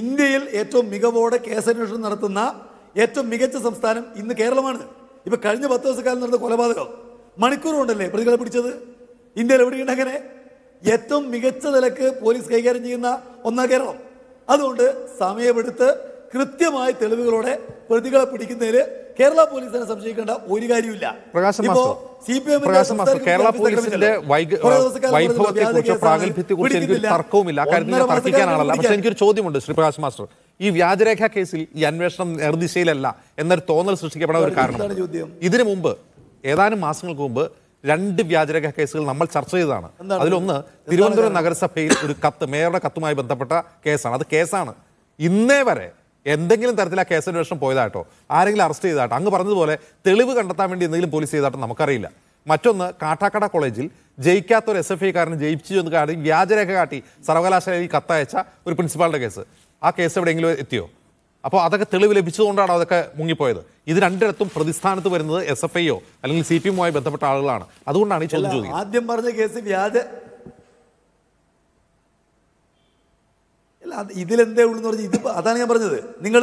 ഇന്ത്യയിൽ ഏറ്റവും മികവോടെ കേസന്വേഷണം നടത്തുന്ന ഏറ്റവും മികച്ച സംസ്ഥാനം ഇന്ന് കേരളമാണ് ഇപ്പൊ കഴിഞ്ഞ പത്ത് ദിവസക്കാലം നടന്ന കൊലപാതകം മണിക്കൂർ പ്രതികളെ പിടിച്ചത് ഇന്ത്യയിൽ എവിടെയുണ്ട് അങ്ങനെ ഏറ്റവും മികച്ച നിലക്ക് പോലീസ് കൈകാര്യം ചെയ്യുന്ന ഒന്നാ കേരളം അതുകൊണ്ട് സമയമെടുത്ത് കൃത്യമായ തെളിവുകളോടെ പ്രതികളെ പിടിക്കുന്നതിൽ കേരള പോലീസിനെ സംശയിക്കേണ്ട ഒരു കാര്യമില്ല കേരള പോലീസിന്റെ വൈഭവത്തെ കുറിച്ച് പ്രാഗൽഭ്യത്തെ കുറിച്ച് എനിക്ക് തർക്കവുമില്ല അക്കാര്യത്തിൽ ഞാൻ പക്ഷെ എനിക്കൊരു ചോദ്യമുണ്ട് ശ്രീ പ്രകാശ് മാസ്റ്റർ ഈ വ്യാജരേഖ കേസിൽ ഈ അന്വേഷണം നേർദിശയിലല്ല എന്നൊരു തോന്നൽ സൃഷ്ടിക്കപ്പെടാൻ ഒരു കാരണം ഇതിനു മുമ്പ് ഏതാനും മാസങ്ങൾക്ക് മുമ്പ് രണ്ട് വ്യാജരേഖ കേസുകൾ നമ്മൾ ചർച്ച ചെയ്തതാണ് അതിലൊന്ന് തിരുവനന്തപുരം നഗരസഭയിൽ ഒരു കത്ത് മേയറുടെ കത്തുമായി ബന്ധപ്പെട്ട കേസാണ് അത് കേസാണ് ഇന്നേ വരെ എന്തെങ്കിലും തരത്തിൽ ആ അന്വേഷണം പോയതായിട്ടോ ആരെങ്കിലും അറസ്റ്റ് ചെയ്താട്ടോ അങ്ങ് പറഞ്ഞതുപോലെ തെളിവ് കണ്ടെത്താൻ വേണ്ടി എന്തെങ്കിലും പോലീസ് ചെയ്താട്ടോ നമുക്കറിയില്ല മറ്റൊന്ന് കാട്ടാക്കട കോളേജിൽ ജയിക്കാത്ത ഒരു എസ് എഫ് കാരണം ജയിപ്പിച്ചു എന്ന് കാട്ടി വ്യാജരേഖ കാട്ടി സർവകലാശാലയിൽ കത്തയച്ച ഒരു പ്രിൻസിപ്പാളിൻ്റെ കേസ് ആ കേസ് എവിടെയെങ്കിലും എത്തിയോ അപ്പോൾ അതൊക്കെ തെളിവ് ലഭിച്ചതുകൊണ്ടാണ് അതൊക്കെ മുങ്ങിപ്പോയത് ഇത് രണ്ടിടത്തും പ്രതിസ്ഥാനത്ത് വരുന്നത് എസ് എഫ് ഐയോ അല്ലെങ്കിൽ സി പി എമ്മുമായി ബന്ധപ്പെട്ട ആളുകളാണ് അതുകൊണ്ടാണ് ഈ ചോദ്യം ചോദിക്കുന്നത് ആദ്യം പറഞ്ഞ കേസ് വ്യാജ ഇതിലെന്തേ ഉള്ളൂ എന്ന് പറഞ്ഞാൽ ഇത് അതാണ് ഞാൻ പറഞ്ഞത് നിങ്ങൾ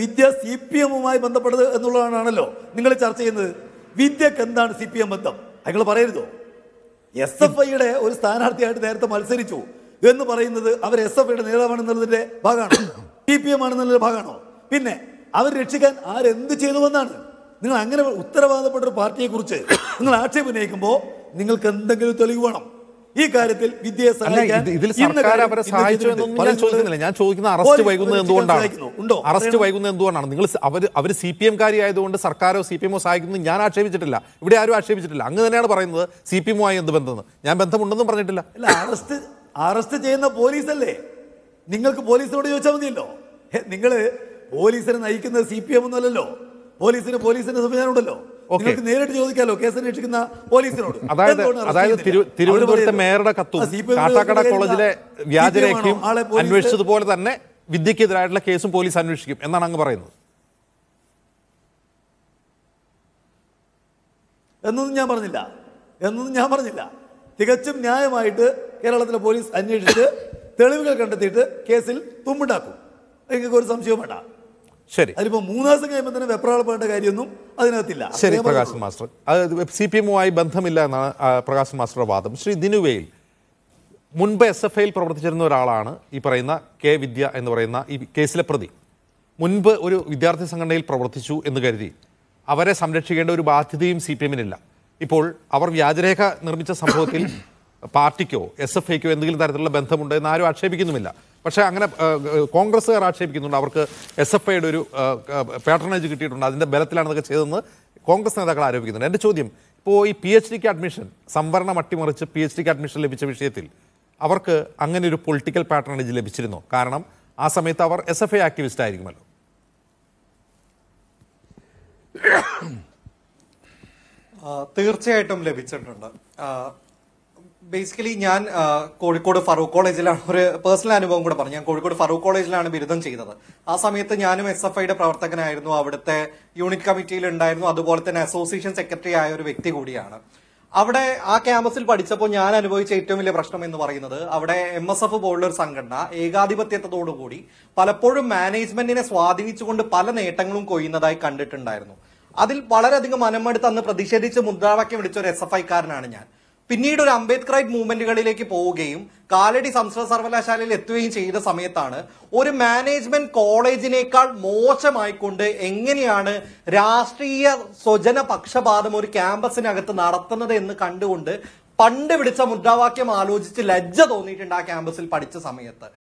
വിദ്യ സി പി എമ്മുമായി ബന്ധപ്പെട്ടത് എന്നുള്ളതാണല്ലോ നിങ്ങൾ ചർച്ച ചെയ്യുന്നത് വിദ്യക്ക് എന്താണ് സി പി എം ബന്ധം നിങ്ങൾ പറയരുതോ എസ് എഫ് ഐയുടെ ഒരു സ്ഥാനാർത്ഥിയായിട്ട് നേരത്തെ മത്സരിച്ചു എന്ന് പറയുന്നത് അവർ എസ് എഫ് ഐയുടെ നേതാവാണെന്നുള്ളതിന്റെ ഭാഗമാണോ സി പി എം ആണെന്നുള്ളതിന്റെ ഭാഗമാണോ പിന്നെ അവർ രക്ഷിക്കാൻ ആരെന്ത് ചെയ്തുവെന്നാണ് നിങ്ങൾ അങ്ങനെ ഉത്തരവാദപ്പെട്ട ഒരു പാർട്ടിയെ കുറിച്ച് നിങ്ങൾ ആക്ഷേപം ഉന്നയിക്കുമ്പോൾ നിങ്ങൾക്ക് എന്തെങ്കിലും തെളിവ് വേണം ഈ കാര്യത്തിൽ വിദ്യയെ സഹായിക്കാൻ ഞാൻ ചോദിക്കുന്ന അറസ്റ്റ് വൈകുന്നത് എന്തുകൊണ്ടാണ് ഉണ്ടോ അറസ്റ്റ് വൈകുന്നത് എന്തുകൊണ്ടാണ് നിങ്ങൾ അവർ അവർ സി പി എം ആയതുകൊണ്ട് സർക്കാരോ സി പി എമ്മോ സഹായിക്കുന്നു ഞാൻ ആക്ഷേപിച്ചിട്ടില്ല ഇവിടെ ആരും ആക്ഷേപിച്ചിട്ടില്ല അങ്ങ് തന്നെയാണ് പറയുന്നത് സി പി ആയി എന്ത് ബന്ധമെന്ന് ഞാൻ ബന്ധമുണ്ടെന്നും പറഞ്ഞിട്ടില്ല അല്ല അറസ്റ്റ് അറസ്റ്റ് ചെയ്യുന്ന പോലീസല്ലേ നിങ്ങൾക്ക് പോലീസിനോട് ചോദിച്ചാൽ മതിയല്ലോ നിങ്ങൾ പോലീസിനെ നയിക്കുന്നത് സി പി എം ഒന്നുമല്ലല്ലോ പോലീസിന് പോലീസിന്റെ സംവിധാനം ഉണ്ടല്ലോ നിങ്ങൾക്ക് നേരിട്ട് ചോദിക്കാലോ കേസ് അന്വേഷിക്കുന്ന പോലീസിനോട് അതായത് അതായത് തിരുവനന്തപുരത്തെ മേയറുടെ കത്തും കാട്ടാക്കട കോളേജിലെ വ്യാജരേഖയും അന്വേഷിച്ചതുപോലെ തന്നെ വിദ്യക്കെതിരായിട്ടുള്ള കേസും പോലീസ് അന്വേഷിക്കും എന്നാണ് അങ്ങ് പറയുന്നത് എന്നൊന്നും ഞാൻ പറഞ്ഞില്ല എന്നൊന്നും ഞാൻ പറഞ്ഞില്ല തികച്ചും ന്യായമായിട്ട് കേരളത്തിലെ പോലീസ് അന്വേഷിച്ച് തെളിവുകൾ കണ്ടെത്തിയിട്ട് കേസിൽ തുമ്പുണ്ടാക്കും നിങ്ങൾക്ക് ഒരു സംശയവും വേണ്ട ശരി അതിലിപ്പോ മൂന്നാം ദിവസം കഴിയുമ്പോൾ തന്നെ വെപ്രാളപ്പെടേണ്ട കാര്യമൊന്നും അതിനകത്തില്ല ശരി പ്രകാശ് മാസ്റ്റർ അത് സി പി എമ്മുമായി ബന്ധമില്ല എന്നാണ് പ്രകാശ് മാസ്റ്ററുടെ വാദം ശ്രീ ദിനുവേൽ മുൻപ് എസ് എഫ് ഐയിൽ പ്രവർത്തിച്ചിരുന്ന ഒരാളാണ് ഈ പറയുന്ന കെ വിദ്യ എന്ന് പറയുന്ന ഈ കേസിലെ പ്രതി മുൻപ് ഒരു വിദ്യാർത്ഥി സംഘടനയിൽ പ്രവർത്തിച്ചു എന്ന് കരുതി അവരെ സംരക്ഷിക്കേണ്ട ഒരു ബാധ്യതയും സി പി എമ്മിനില്ല ഇപ്പോൾ അവർ വ്യാജരേഖ നിർമ്മിച്ച സംഭവത്തിൽ പാർട്ടിക്കോ എസ് എഫ് ഐക്കോ എന്തെങ്കിലും തരത്തിലുള്ള ബന്ധമുണ്ട് എന്ന് ആരും ആക്ഷേപിക്കുന്നുമില്ല പക്ഷേ അങ്ങനെ കോൺഗ്രസ്സുകാർ ആക്ഷേപിക്കുന്നുണ്ട് അവർക്ക് എസ് എഫ് ഐയുടെ ഒരു പാട്രണേജ് കിട്ടിയിട്ടുണ്ട് അതിൻ്റെ ബലത്തിലാണ് ഇതൊക്കെ ചെയ്തതെന്ന് കോൺഗ്രസ് നേതാക്കൾ ആരോപിക്കുന്നുണ്ട് എൻ്റെ ചോദ്യം ഇപ്പോൾ ഈ പി എച്ച് ഡിക്ക് അഡ്മിഷൻ സംവരണം അട്ടിമറിച്ച് പി എച്ച് ഡിക്ക് അഡ്മിഷൻ ലഭിച്ച വിഷയത്തിൽ അവർക്ക് അങ്ങനെ ഒരു പൊളിറ്റിക്കൽ പാട്രണേജ് ലഭിച്ചിരുന്നു കാരണം ആ സമയത്ത് അവർ എസ് എഫ് ഐ ആക്ടിവിസ്റ്റ് ആയിരിക്കുമല്ലോ തീർച്ചയായിട്ടും ലഭിച്ചിട്ടുണ്ട് ബേസിക്കലി ഞാൻ കോഴിക്കോട് ഫറൂഖ് കോളേജിലാണ് ഒരു പേഴ്സണൽ അനുഭവം കൂടെ പറഞ്ഞു ഞാൻ കോഴിക്കോട് ഫറൂഖ് കോളേജിലാണ് ബിരുദം ചെയ്തത് ആ സമയത്ത് ഞാനും എസ് എഫ് ഐയുടെ പ്രവർത്തകനായിരുന്നു അവിടുത്തെ യൂണിറ്റ് കമ്മിറ്റിയിൽ ഉണ്ടായിരുന്നു അതുപോലെ തന്നെ അസോസിയേഷൻ സെക്രട്ടറി ആയ ഒരു വ്യക്തി കൂടിയാണ് അവിടെ ആ ക്യാമ്പസിൽ പഠിച്ചപ്പോൾ ഞാൻ അനുഭവിച്ച ഏറ്റവും വലിയ പ്രശ്നം എന്ന് പറയുന്നത് അവിടെ എം എസ് എഫ് പോലുള്ള ഒരു സംഘടന ഏകാധിപത്യത്തോടുകൂടി പലപ്പോഴും മാനേജ്മെന്റിനെ സ്വാധീനിച്ചുകൊണ്ട് പല നേട്ടങ്ങളും കൊയ്യുന്നതായി കണ്ടിട്ടുണ്ടായിരുന്നു അതിൽ വളരെയധികം മനമെടുത്ത് അന്ന് പ്രതിഷേധിച്ച് മുദ്രാവാക്യം വിളിച്ച ഒരു എസ് എഫ് ഐക്കാരനാണ് ഞാൻ പിന്നീട് ഒരു അംബേദ്കറൈറ്റ് മൂവ്മെന്റുകളിലേക്ക് പോവുകയും കാലടി സംസ്കൃത സർവകലാശാലയിൽ എത്തുകയും ചെയ്ത സമയത്താണ് ഒരു മാനേജ്മെന്റ് കോളേജിനേക്കാൾ മോശമായിക്കൊണ്ട് എങ്ങനെയാണ് രാഷ്ട്രീയ സ്വജന പക്ഷപാതം ഒരു ക്യാമ്പസിനകത്ത് നടത്തുന്നത് എന്ന് കണ്ടുകൊണ്ട് പണ്ട് വിളിച്ച മുദ്രാവാക്യം ആലോചിച്ച് ലജ്ജ തോന്നിയിട്ടുണ്ട് ആ ക്യാമ്പസിൽ പഠിച്ച സമയത്ത്